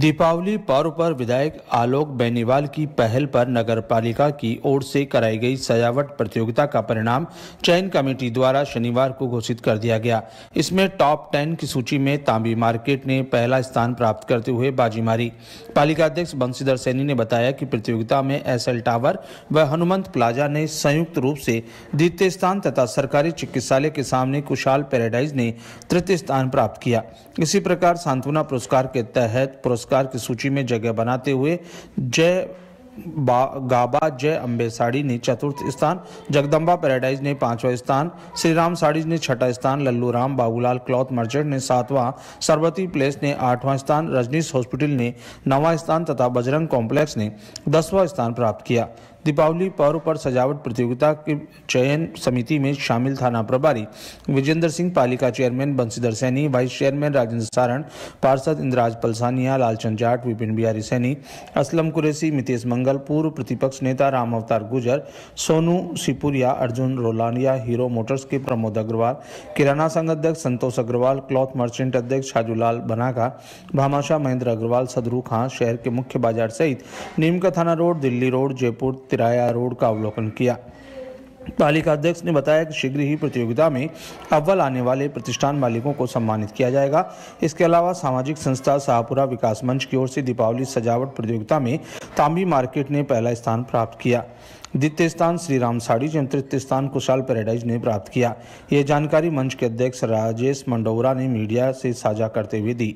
दीपावली पर्व पर विधायक आलोक बेनीवाल की पहल पर नगर पालिका की ओर से कराई गई सजावट प्रतियोगिता का परिणाम चयन कमेटी द्वारा शनिवार को घोषित कर दिया गया इसमें टॉप टेन की सूची में तांबी मार्केट ने पहला स्थान प्राप्त करते हुए बाजी मारी पालिका अध्यक्ष बंशीधर सैनी ने बताया कि प्रतियोगिता में एस एल टावर व हनुमंत प्लाजा ने संयुक्त रूप से द्वितीय स्थान तथा सरकारी चिकित्सालय के सामने कुशाल पैराडाइज ने तृतीय स्थान प्राप्त किया इसी प्रकार सांत्वना पुरस्कार के तहत पुरस्कार पुरस्कार की सूची में जगह बनाते हुए जय गाबा जय अम्बे साड़ी ने चतुर्थ स्थान जगदम्बा पैराडाइज ने पांचवा स्थान श्रीराम साड़ीज ने छठा स्थान लल्लू राम बाबूलाल क्लॉथ मर्चेंट ने सातवां सरबती प्लेस ने आठवां स्थान रजनीश हॉस्पिटल ने नवा स्थान तथा बजरंग कॉम्प्लेक्स ने दसवां स्थान प्राप्त किया दीपावली पर्व पर सजावट प्रतियोगिता की चयन समिति में शामिल थाना प्रभारी विजेंद्र सिंह पालिका chairman Banshidhar Saini vice chairman Rajendra Saran पार्षद इंदिराज पलसानिया लालचंद जाट विपिन बिहारी सैनी असलम कुरैसी मितेश मंगल पूर्व प्रतिपक्ष नेता राम अवतार गुजर सोनू सिपुरिया अर्जुन रोलानिया हीरो मोटर्स के प्रमोद अग्रवाल किराना संघ अध्यक्ष संतोष अग्रवाल क्लॉथ मर्चेंट अध्यक्ष छाजूलाल बनाका भामाशाह महेंद्र अग्रवाल सदरू खां शहर के मुख्य बाजार सहित नीमका थाना रोड दिल्ली रोड जयपुर किराया रोड का अवलोकन किया पालिका अध्यक्ष ने बताया कि शीघ्र ही प्रतियोगिता में अव्वल आने वाले प्रतिष्ठान मालिकों को सम्मानित किया जाएगा इसके अलावा सामाजिक संस्था शाहपुरा विकास मंच की ओर से दीपावली सजावट प्रतियोगिता में तांबी मार्केट ने पहला स्थान प्राप्त किया द्वितीय स्थान श्री राम साड़ी एवं तृतीय स्थान कुशाल पैराडाइज ने प्राप्त किया ये जानकारी मंच के अध्यक्ष राजेश मंडोरा ने मीडिया से साझा करते हुए दी